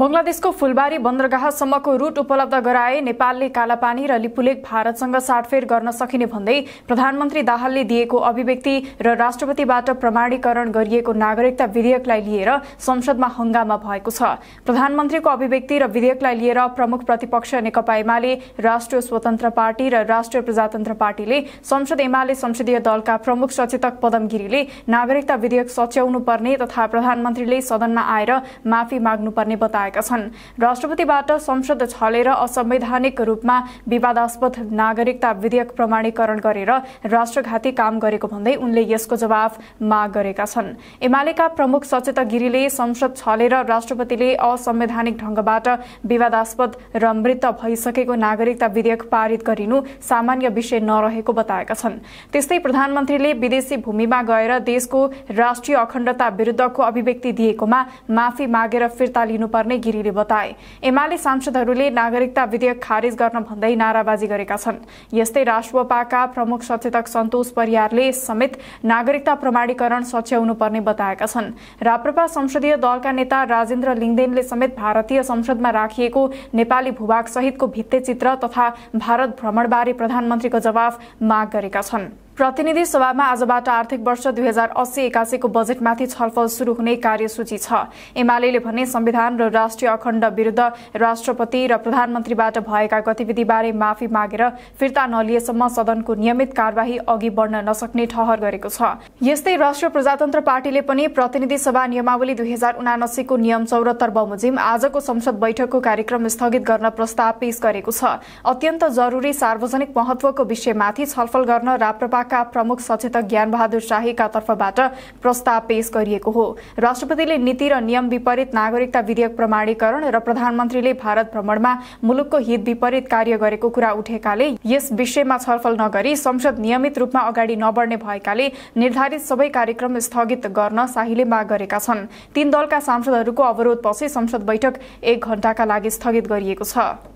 बङ्गलादेशको फुलबारी बन्दरगाहसम्मको रूट उपलब्ध गराए नेपालले कालापानी र लिपुलेक भारतसँग साटफेर गर्न सकिने भन्दै प्रधानमन्त्री दाहालले दिएको अभिव्यक्ति र राष्ट्रपतिबाट प्रमाणीकरण गरिएको नागरिकता विधेयकलाई लिएर संसदमा हंगामा भएको छ प्रधानमन्त्रीको अभिव्यक्ति र विधेयकलाई लिएर प्रमुख प्रतिपक्ष नेकपा एमाले राष्ट्रिय स्वतन्त्र पार्टी र राष्ट्रिय प्रजातन्त्र पार्टीले संसद एमाले संसदीय दलका प्रमुख सचेतक पदम गिरीले नागरिकता विधेयक सच्याउनुपर्ने तथा प्रधानमन्त्रीले सदनमा आएर माफी माग्नुपर्ने बताए आएका छन् राष्ट्रपतिबाट संसद छलेर असंवैधानिक रूपमा विवादास्पद नागरिकता विधेयक प्रमाणीकरण गरेर राष्ट्रघाती काम गरेको भन्दै उनले यसको जवाफ माग गरेका छन् एमालेका प्रमुख सचेत गिरीले संसद छलेर राष्ट्रपतिले असंवैधानिक ढंगबाट विवादास्पद र मृत भइसकेको नागरिकता विधेयक पारित गरिनु सामान्य विषय नरहेको बताएका छन् त्यस्तै प्रधानमन्त्रीले विदेशी भूमिमा गएर देशको राष्ट्रिय अखण्डता विरूद्धको अभिव्यक्ति दिएकोमा माफी मागेर फिर्ता लिनुपर्ने गर्ने गिरीले बताए एमाले सांसदहरूले नागरिकता विधेयक खारेज गर्न भन्दै नाराबाजी गरेका छन् यस्तै राष्ट्रपाका प्रमुख सचेतक सन्तोष परियारले समेत नागरिकता प्रमाणीकरण पर्ने बताएका छन् राप्रपा संसदीय दलका नेता राजेन्द्र लिङदेनले समेत भारतीय संसदमा राखिएको नेपाली भूभाग सहितको भित्ते चित्र तथा भारत भ्रमणबारे प्रधानमन्त्रीको जवाफ माग गरेका छन् प्रतिनिधि सभामा आजबाट आर्थिक वर्ष दुई हजार अस्सी एकासीको बजेटमाथि छलफल शुरू हुने कार्यसूची छ एमाले भने संविधान र राष्ट्रिय अखण्ड विरूद्ध राष्ट्रपति र प्रधानमन्त्रीबाट भएका गतिविधिबारे माफी मागेर फिर्ता नलिएसम्म सदनको नियमित कार्यवाही अघि बढ्न नसक्ने ठहर गरेको छ यस्तै राष्ट्रिय प्रजातन्त्र पार्टीले पनि प्रतिनिधि सभा नियमावली दुई हजार उनासीको नियम चौरात्तर बमोजिम आजको संसद बैठकको कार्यक्रम स्थगित गर्न प्रस्ताव पेश गरेको छ अत्यन्त जरूरी सार्वजनिक महत्वको विषयमाथि छलफल गर्न राप्रपा शाखाका प्रमुख सचेतक ज्ञानबहादुर शाहीका तर्फबाट प्रस्ताव पेश गरिएको हो राष्ट्रपतिले नीति र नियम विपरीत नागरिकता विधेयक प्रमाणीकरण र प्रधानमन्त्रीले भारत भ्रमणमा मुलुकको हित विपरीत कार्य गरेको कुरा उठेकाले यस विषयमा छलफल नगरी संसद नियमित रूपमा अगाडि नबढ्ने भएकाले निर्धारित सबै कार्यक्रम स्थगित गर्न शाहीले माग गरेका छन् तीन दलका सांसदहरूको अवरोधपछि संसद बैठक एक घण्टाका लागि स्थगित गरिएको छ